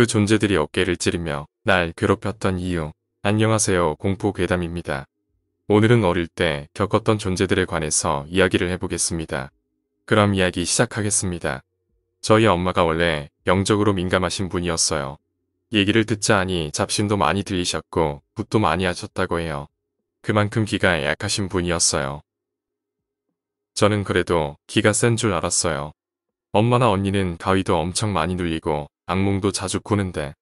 그 존재들이 어깨를 찌르며 날 괴롭혔던 이유. 안녕하세요 공포괴담입니다. 오늘은 어릴 때 겪었던 존재들에 관해서 이야기를 해보겠습니다. 그럼 이야기 시작하겠습니다. 저희 엄마가 원래 영적으로 민감하신 분이었어요. 얘기를 듣자 하니 잡신도 많이 들리셨고 붓도 많이 하셨다고 해요. 그만큼 기가 약하신 분이었어요. 저는 그래도 기가 센 줄 알았어요. 엄마나 언니는 가위도 엄청 많이 눌리고 악몽도 자주 꾸는데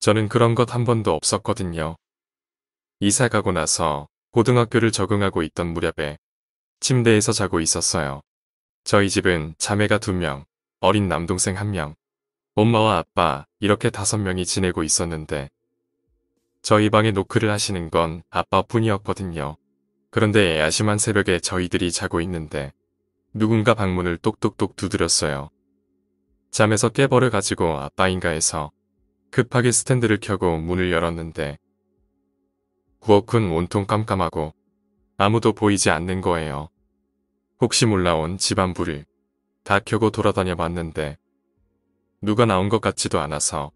저는 그런 것 한 번도 없었거든요. 이사 가고 나서 고등학교를 적응하고 있던 무렵에 침대에서 자고 있었어요. 저희 집은 자매가 두명 어린 남동생 한명 엄마와 아빠 이렇게 다섯 명이 지내고 있었는데 저희 방에 노크를 하시는 건 아빠뿐이었거든요. 그런데 야심한 새벽에 저희들이 자고 있는데 누군가 방문을 똑똑똑 두드렸어요. 잠에서 깨버려 가지고 아빠인가 해서 급하게 스탠드를 켜고 문을 열었는데 부엌은 온통 깜깜하고 아무도 보이지 않는 거예요. 혹시 몰라온 집안 불을 다 켜고 돌아다녀 봤는데 누가 나온 것 같지도 않아서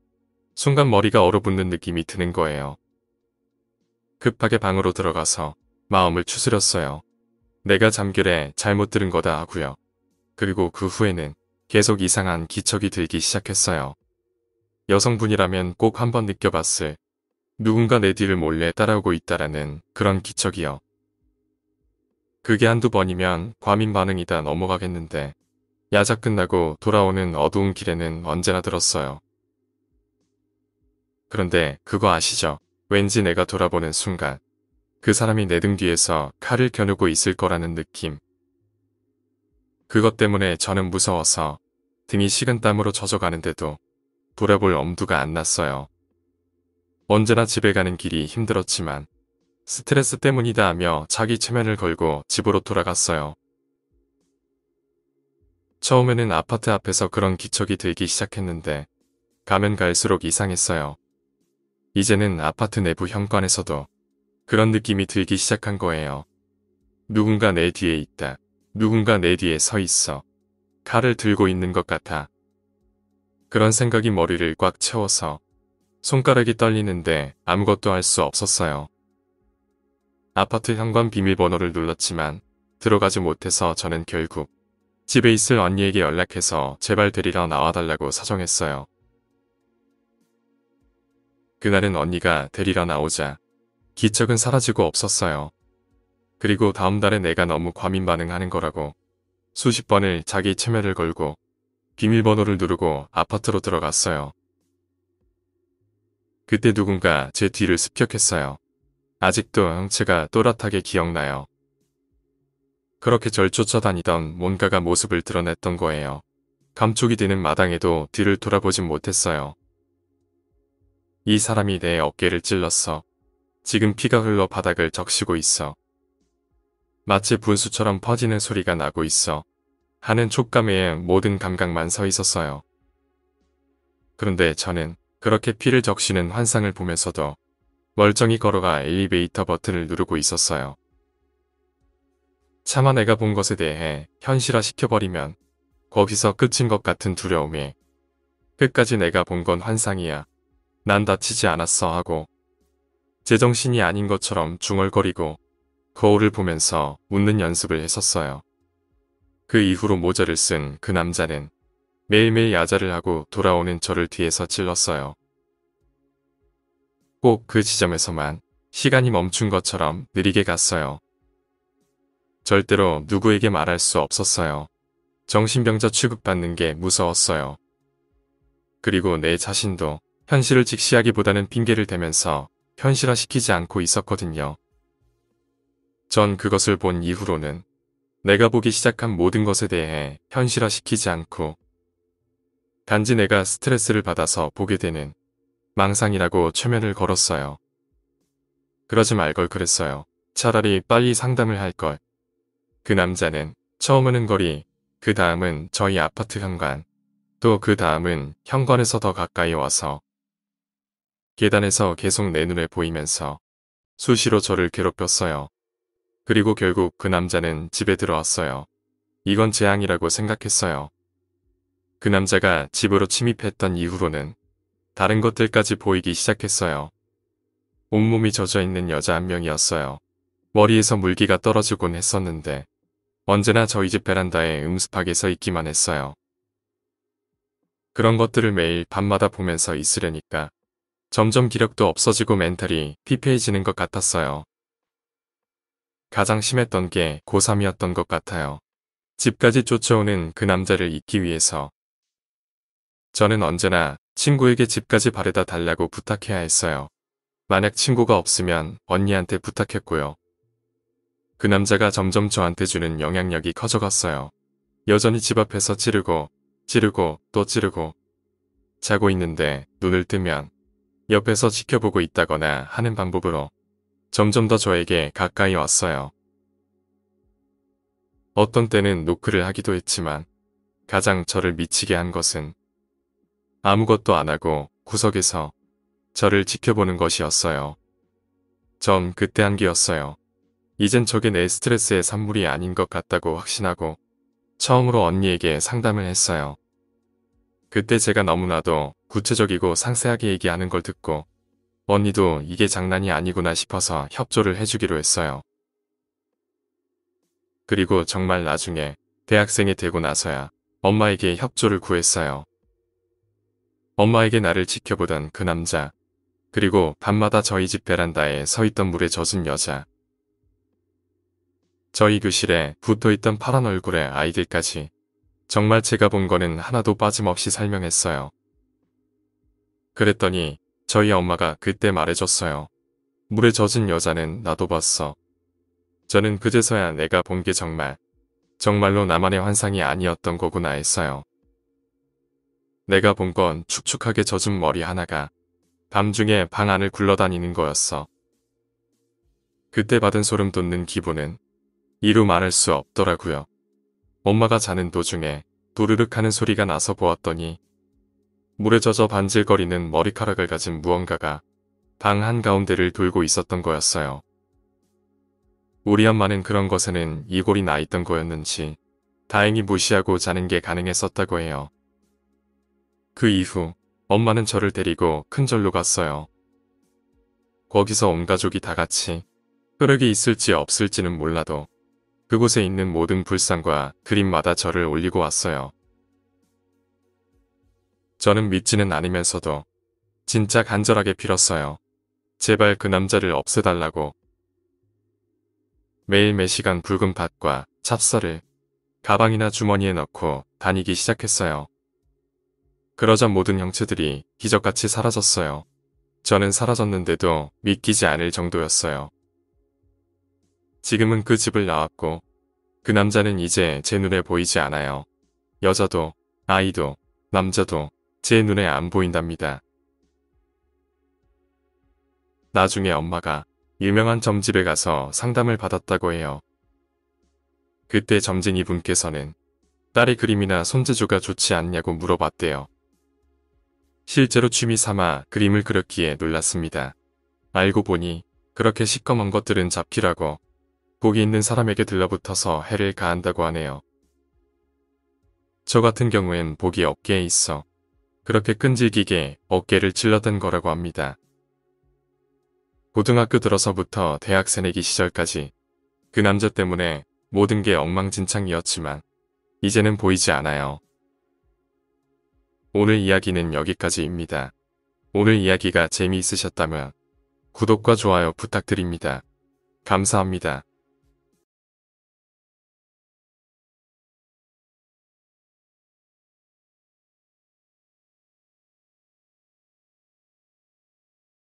순간 머리가 얼어붙는 느낌이 드는 거예요. 급하게 방으로 들어가서 마음을 추스렸어요. 내가 잠결에 잘못 들은 거다 하고요. 그리고 그 후에는 계속 이상한 기척이 들기 시작했어요. 여성분이라면 꼭 한번 느껴봤을 누군가 내 뒤를 몰래 따라오고 있다라는 그런 기척이요. 그게 한두 번이면 과민 반응이다 넘어가겠는데 야자 끝나고 돌아오는 어두운 길에는 언제나 들었어요. 그런데 그거 아시죠? 왠지 내가 돌아보는 순간 그 사람이 내 등 뒤에서 칼을 겨누고 있을 거라는 느낌. 그것 때문에 저는 무서워서 등이 식은땀으로 젖어가는데도 부려볼 엄두가 안 났어요. 언제나 집에 가는 길이 힘들었지만 스트레스 때문이다 하며 자기 체면을 걸고 집으로 돌아갔어요. 처음에는 아파트 앞에서 그런 기척이 들기 시작했는데 가면 갈수록 이상했어요. 이제는 아파트 내부 현관에서도 그런 느낌이 들기 시작한 거예요. 누군가 내 뒤에 있다. 누군가 내 뒤에 서 있어. 칼을 들고 있는 것 같아. 그런 생각이 머리를 꽉 채워서 손가락이 떨리는데 아무것도 할 수 없었어요. 아파트 현관 비밀번호를 눌렀지만 들어가지 못해서 저는 결국 집에 있을 언니에게 연락해서 제발 데리러 나와달라고 사정했어요. 그날은 언니가 데리러 나오자 기척은 사라지고 없었어요. 그리고 다음 달에 내가 너무 과민 반응하는 거라고 수십 번을 자기 체매를 걸고 비밀번호를 누르고 아파트로 들어갔어요. 그때 누군가 제 뒤를 습격했어요. 아직도 형체가 또렷하게 기억나요. 그렇게 절 쫓아다니던 뭔가가 모습을 드러냈던 거예요. 감촉이 되는 마당에도 뒤를 돌아보진 못했어요. 이 사람이 내 어깨를 찔렀어. 지금 피가 흘러 바닥을 적시고 있어. 마치 분수처럼 퍼지는 소리가 나고 있어 하는 촉감에 모든 감각만 서 있었어요. 그런데 저는 그렇게 피를 적시는 환상을 보면서도 멀쩡히 걸어가 엘리베이터 버튼을 누르고 있었어요. 차마 내가 본 것에 대해 현실화 시켜버리면 거기서 끝인 것 같은 두려움에 끝까지 내가 본 건 환상이야. 난 다치지 않았어 하고 제정신이 아닌 것처럼 중얼거리고 거울을 보면서 웃는 연습을 했었어요. 그 이후로 모자를 쓴 그 남자는 매일매일 야자를 하고 돌아오는 저를 뒤에서 찔렀어요. 꼭 그 지점에서만 시간이 멈춘 것처럼 느리게 갔어요. 절대로 누구에게 말할 수 없었어요. 정신병자 취급받는 게 무서웠어요. 그리고 내 자신도 현실을 직시하기보다는 핑계를 대면서 현실화시키지 않고 있었거든요. 전 그것을 본 이후로는 내가 보기 시작한 모든 것에 대해 현실화시키지 않고 단지 내가 스트레스를 받아서 보게 되는 망상이라고 최면을 걸었어요. 그러지 말걸 그랬어요. 차라리 빨리 상담을 할걸. 그 남자는 처음에는 거리, 그 다음은 저희 아파트 현관, 또 그 다음은 현관에서 더 가까이 와서 계단에서 계속 내 눈에 보이면서 수시로 저를 괴롭혔어요. 그리고 결국 그 남자는 집에 들어왔어요. 이건 재앙이라고 생각했어요. 그 남자가 집으로 침입했던 이후로는 다른 것들까지 보이기 시작했어요. 온몸이 젖어있는 여자 한 명이었어요. 머리에서 물기가 떨어지곤 했었는데 언제나 저희 집 베란다에 음습하게 서 있기만 했어요. 그런 것들을 매일 밤마다 보면서 있으려니까 점점 기력도 없어지고 멘탈이 피폐해지는 것 같았어요. 가장 심했던 게 고3이었던 것 같아요. 집까지 쫓아오는 그 남자를 잊기 위해서. 저는 언제나 친구에게 집까지 바래다 달라고 부탁해야 했어요. 만약 친구가 없으면 언니한테 부탁했고요. 그 남자가 점점 저한테 주는 영향력이 커져갔어요. 여전히 집 앞에서 찌르고 찌르고 또 찌르고 자고 있는데 눈을 뜨면 옆에서 지켜보고 있다거나 하는 방법으로 점점 더 저에게 가까이 왔어요. 어떤 때는 노크를 하기도 했지만 가장 저를 미치게 한 것은 아무것도 안 하고 구석에서 저를 지켜보는 것이었어요. 전 그때 한기였어요. 이젠 저게 내 스트레스의 산물이 아닌 것 같다고 확신하고 처음으로 언니에게 상담을 했어요. 그때 제가 너무나도 구체적이고 상세하게 얘기하는 걸 듣고 언니도 이게 장난이 아니구나 싶어서 협조를 해주기로 했어요. 그리고 정말 나중에 대학생이 되고 나서야 엄마에게 협조를 구했어요. 엄마에게 나를 지켜보던 그 남자 그리고 밤마다 저희 집 베란다에 서있던 물에 젖은 여자 저희 교실에 붙어있던 파란 얼굴의 아이들까지 정말 제가 본 거는 하나도 빠짐없이 설명했어요. 그랬더니 저희 엄마가 그때 말해줬어요. 물에 젖은 여자는 나도 봤어. 저는 그제서야 내가 본 게 정말 정말로 나만의 환상이 아니었던 거구나 했어요. 내가 본 건 축축하게 젖은 머리 하나가 밤중에 방 안을 굴러다니는 거였어. 그때 받은 소름 돋는 기분은 이루 말할 수 없더라고요. 엄마가 자는 도중에 도르륵 하는 소리가 나서 보았더니 물에 젖어 반질거리는 머리카락을 가진 무언가가 방 한가운데를 돌고 있었던 거였어요. 우리 엄마는 그런 것에는 이골이 나 있던 거였는지 다행히 무시하고 자는 게 가능했었다고 해요. 그 이후 엄마는 저를 데리고 큰절로 갔어요. 거기서 온 가족이 다 같이 혈액이 있을지 없을지는 몰라도 그곳에 있는 모든 불상과 그림마다 저를 올리고 왔어요. 저는 믿지는 않으면서도 진짜 간절하게 빌었어요. 제발 그 남자를 없애달라고. 매일 매시간 붉은 밭과 찹쌀을 가방이나 주머니에 넣고 다니기 시작했어요. 그러자 모든 형체들이 기적같이 사라졌어요. 저는 사라졌는데도 믿기지 않을 정도였어요. 지금은 그 집을 나왔고 그 남자는 이제 제 눈에 보이지 않아요. 여자도 아이도 남자도 제 눈에 안 보인답니다. 나중에 엄마가 유명한 점집에 가서 상담을 받았다고 해요. 그때 점진이 분께서는 딸의 그림이나 손재주가 좋지 않냐고 물어봤대요. 실제로 취미 삼아 그림을 그렸기에 놀랐습니다. 알고 보니 그렇게 시커먼 것들은 잡히라고 복이 있는 사람에게 들러붙어서 해를 가한다고 하네요. 저 같은 경우엔 복이 어깨에 있어 그렇게 끈질기게 어깨를 찔렀던 거라고 합니다. 고등학교 들어서부터 대학 새내기 시절까지 그 남자 때문에 모든 게 엉망진창이었지만 이제는 보이지 않아요. 오늘 이야기는 여기까지입니다. 오늘 이야기가 재미있으셨다면 구독과 좋아요 부탁드립니다. 감사합니다.